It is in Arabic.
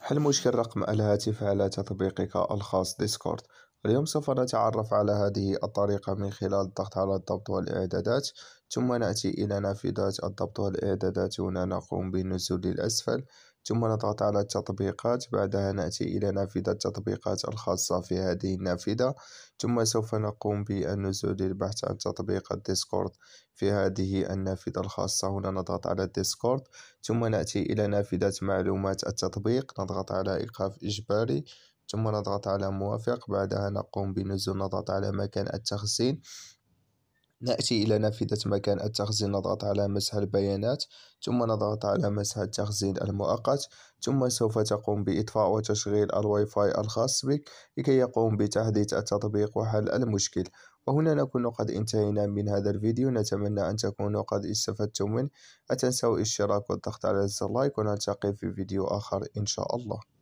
حل مشكل رقم الهاتف على تطبيقك الخاص ديسكورد اليوم سوف نتعرف على هذه الطريقة من خلال الضغط على الضبط والإعدادات ثم نأتي إلى نافذة الضبط والإعدادات هنا نقوم بالنزول للأسفل ثم نضغط على التطبيقات بعدها نأتي إلى نافذة التطبيقات الخاصة في هذه النافذة ثم سوف نقوم بالنزول للبحث عن تطبيق الديسكورد في هذه النافذة الخاصة هنا نضغط على الديسكورد ثم نأتي إلى نافذة معلومات التطبيق نضغط على إيقاف إجباري ثم نضغط على موافق بعدها نقوم بنزول نضغط على مكان التخزين نأتي إلى نافذة مكان التخزين نضغط على مسح البيانات ثم نضغط على مسح التخزين المؤقت ثم سوف تقوم بإطفاء وتشغيل الواي فاي الخاص بك لكي يقوم بتحديث التطبيق وحل المشكل وهنا نكون قد انتهينا من هذا الفيديو نتمنى أن تكونوا قد استفدتم منه لا تنسوا الاشتراك والضغط على زر لايك ونلتقي في فيديو آخر إن شاء الله